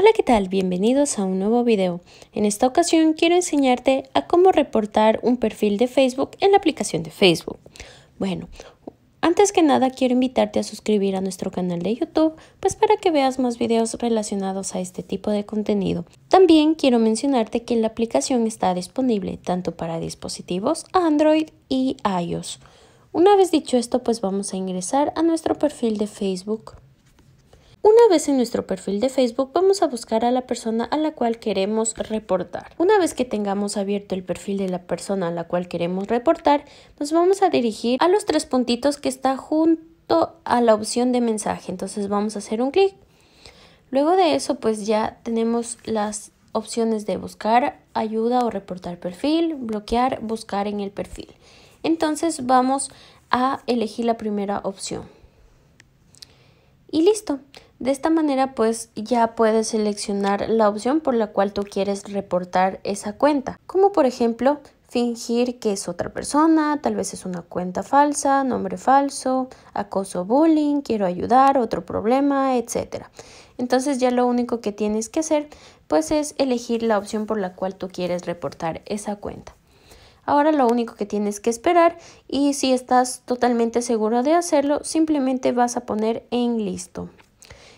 Hola qué tal, bienvenidos a un nuevo video. En esta ocasión quiero enseñarte a cómo reportar un perfil de Facebook en la aplicación de Facebook. Bueno, antes que nada quiero invitarte a suscribir a nuestro canal de YouTube, pues para que veas más videos relacionados a este tipo de contenido. También quiero mencionarte que la aplicación está disponible tanto para dispositivos Android y iOS. Una vez dicho esto, pues vamos a ingresar a nuestro perfil de Facebook. Una vez en nuestro perfil de Facebook vamos a buscar a la persona a la cual queremos reportar. Una vez que tengamos abierto el perfil de la persona a la cual queremos reportar, nos vamos a dirigir a los tres puntitos que está junto a la opción de mensaje. Entonces vamos a hacer un clic. Luego de eso pues ya tenemos las opciones de buscar ayuda o reportar perfil, bloquear, buscar en el perfil. Entonces vamos a elegir la primera opción. Y listo. De esta manera pues ya puedes seleccionar la opción por la cual tú quieres reportar esa cuenta, como por ejemplo fingir que es otra persona, tal vez es una cuenta falsa, nombre falso, acoso, bullying, quiero ayudar, otro problema, etc. Entonces ya lo único que tienes que hacer pues es elegir la opción por la cual tú quieres reportar esa cuenta. Ahora lo único que tienes que esperar y si estás totalmente seguro de hacerlo, simplemente vas a poner en listo.